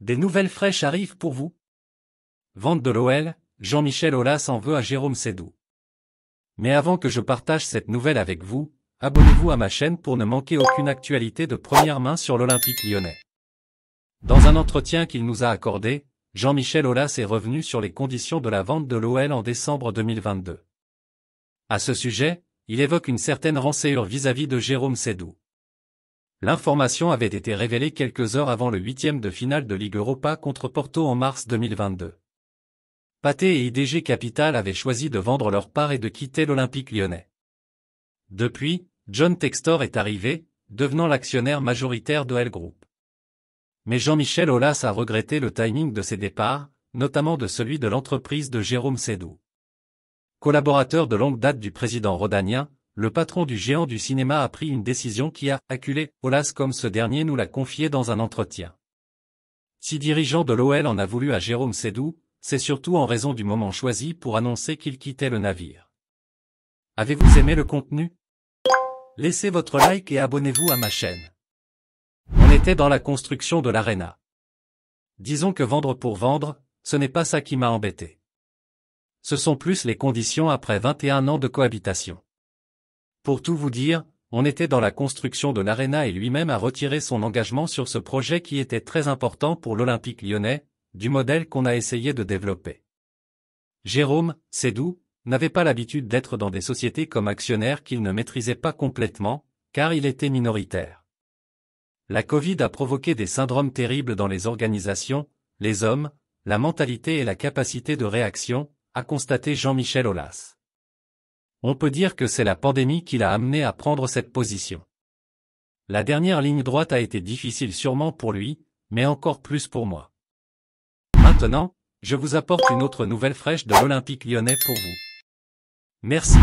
Des nouvelles fraîches arrivent pour vous. Vente de l'OL, Jean-Michel Aulas en veut à Jérôme Sédou. Mais avant que je partage cette nouvelle avec vous, abonnez-vous à ma chaîne pour ne manquer aucune actualité de première main sur l'Olympique lyonnais. Dans un entretien qu'il nous a accordé, Jean-Michel Aulas est revenu sur les conditions de la vente de l'OL en décembre 2022. À ce sujet, il évoque une certaine rancœur vis-à-vis de Jérôme Sédou. L'information avait été révélée quelques heures avant le huitième de finale de Ligue Europa contre Porto en mars 2022. Pathé et IDG Capital avaient choisi de vendre leur part et de quitter l'Olympique lyonnais. Depuis, John Textor est arrivé, devenant l'actionnaire majoritaire de L Group. Mais Jean-Michel Aulas a regretté le timing de ses départs, notamment de celui de l'entreprise de Jérôme Sédou. Collaborateur de longue date du président rodanien, le patron du géant du cinéma a pris une décision qui a acculé Olas comme ce dernier nous l'a confié dans un entretien. Si dirigeant de l'OL en a voulu à Jérôme Sédou, c'est surtout en raison du moment choisi pour annoncer qu'il quittait le navire. Avez-vous aimé le contenu Laissez votre like et abonnez-vous à ma chaîne. On était dans la construction de l'arena. Disons que vendre pour vendre, ce n'est pas ça qui m'a embêté. Ce sont plus les conditions après 21 ans de cohabitation. Pour tout vous dire, on était dans la construction de l'aréna et lui-même a retiré son engagement sur ce projet qui était très important pour l'Olympique lyonnais, du modèle qu'on a essayé de développer. Jérôme, c'est doux, n'avait pas l'habitude d'être dans des sociétés comme actionnaires qu'il ne maîtrisait pas complètement, car il était minoritaire. La Covid a provoqué des syndromes terribles dans les organisations, les hommes, la mentalité et la capacité de réaction, a constaté Jean-Michel Aulas. On peut dire que c'est la pandémie qui l'a amené à prendre cette position. La dernière ligne droite a été difficile sûrement pour lui, mais encore plus pour moi. Maintenant, je vous apporte une autre nouvelle fraîche de l'Olympique lyonnais pour vous. Merci.